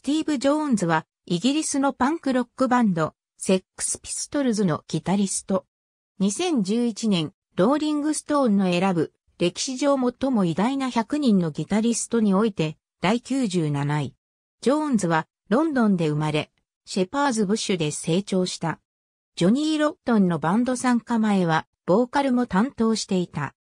スティーブ・ジョーンズは、イギリスのパンクロックバンド、セックス・ピストルズのギタリスト。2011年、ローリング・ストーンの選ぶ、歴史上最も偉大な100人のギタリストにおいて、第97位。ジョーンズは、ロンドンで生まれ、シェパーズ・ブッシュで成長した。ジョニー・ロットンのバンド参加前は、ボーカルも担当していた。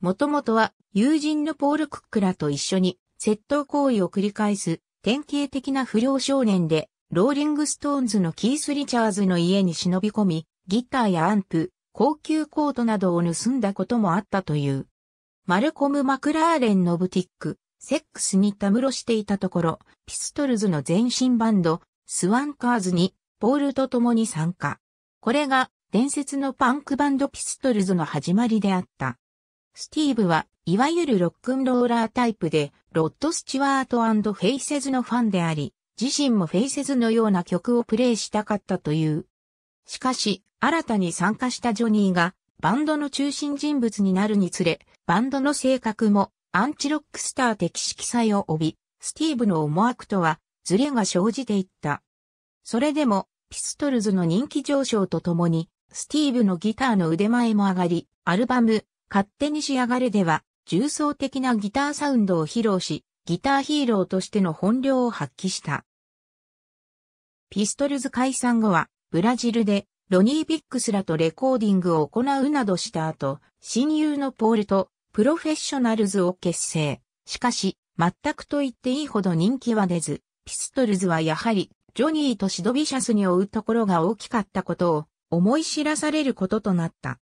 もともとは、友人のポール・クックらと一緒に、窃盗行為を繰り返す典型的な不良少年で、ローリングストーンズのキース・リチャーズの家に忍び込み、ギターやアンプ、高級コートなどを盗んだこともあったという。マルコム・マクラーレンのブティック、セックスにたむろしていたところ、ピストルズの前身バンド、スワンカーズに、ポールと共に参加。これが、伝説のパンクバンドピストルズの始まりであった。スティーブは、いわゆるロックンローラータイプで、ロッド・スチュワートフェイセズのファンであり、自身もフェイセズのような曲をプレイしたかったという。しかし、新たに参加したジョニーが、バンドの中心人物になるにつれ、バンドの性格もアンチロックスター的色彩を帯び、スティーブの思惑とは、ズレが生じていった。それでも、ピストルズの人気上昇とともに、スティーブのギターの腕前も上がり、アルバム、勝手に仕上がれでは、重層的なギターサウンドを披露し、ギターヒーローとしての本領を発揮した。ピストルズ解散後は、ブラジルでロニー・ビックスらとレコーディングを行うなどした後、親友のポールとプロフェッショナルズを結成。しかし、全くと言っていいほど人気は出ず、ピストルズはやはり、ジョニーとシドビシャスに追うところが大きかったことを思い知らされることとなった。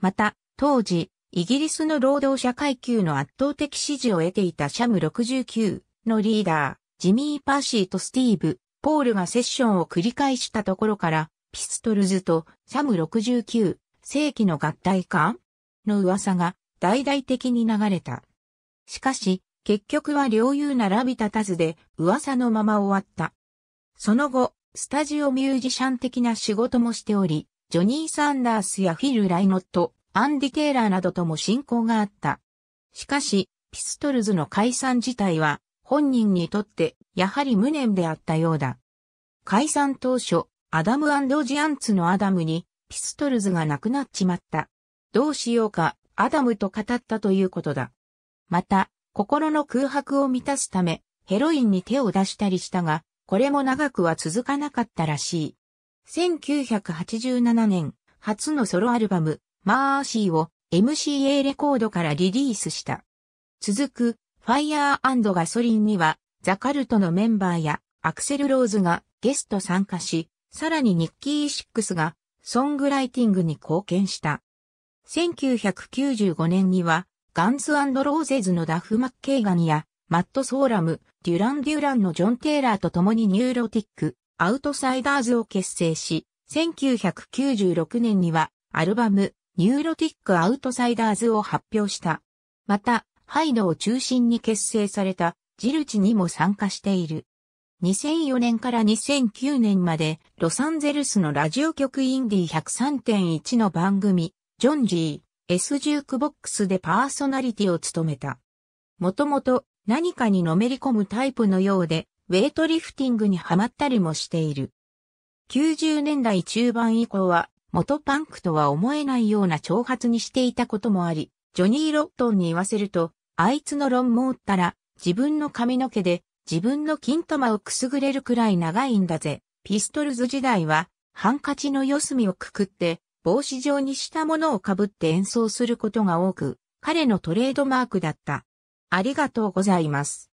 また、当時、イギリスの労働者階級の圧倒的支持を得ていたシャム69のリーダー、ジミー・パーシーとスティーブ、ポールがセッションを繰り返したところから、ピストルズとシャム69、正規の合体化の噂が大々的に流れた。しかし、結局は両友並び立たずで噂のまま終わった。その後、スタジオミュージシャン的な仕事もしており、ジョニー・サンダースやフィル・ライノット、アンディ・テイラーなどとも親交があった。しかし、ピストルズの解散自体は本人にとってやはり無念であったようだ。解散当初、アダムジアンツのアダムにピストルズが亡くなっちまった。どうしようか、アダムと語ったということだ。また、心の空白を満たすため、ヘロインに手を出したりしたが、これも長くは続かなかったらしい。1987年、初のソロアルバム、マーシーを MCA レコードからリリースした。続く、ファイヤーガソリンには、ザカルトのメンバーやアクセル・ローズがゲスト参加し、さらにニッキー・シックスがソングライティングに貢献した。1995年には、ガンズローゼズのダフ・マッケイガニや、マット・ソーラム、デュラン・デュランのジョン・テイラーと共にニューロティック、アウトサイダーズを結成し、1996年には、アルバム、ニューロティックアウトサイダーズを発表した。また、ハイドを中心に結成されたジルチにも参加している。2004年から2009年までロサンゼルスのラジオ局インディ103.1の番組、ジョンジー、S ジュークボックスでパーソナリティを務めた。もともと何かにのめり込むタイプのようで、ウェイトリフティングにハマったりもしている。90年代中盤以降は元パンクとは思えないような挑発にしていたこともあり、ジョニー・ロットンに言わせると、あいつの論もったら、自分の髪の毛で、自分の金玉をくすぐれるくらい長いんだぜ。ピストルズ時代は、ハンカチの四隅をくくって、帽子状にしたものをかぶって演奏することが多く、彼のトレードマークだった。ありがとうございます。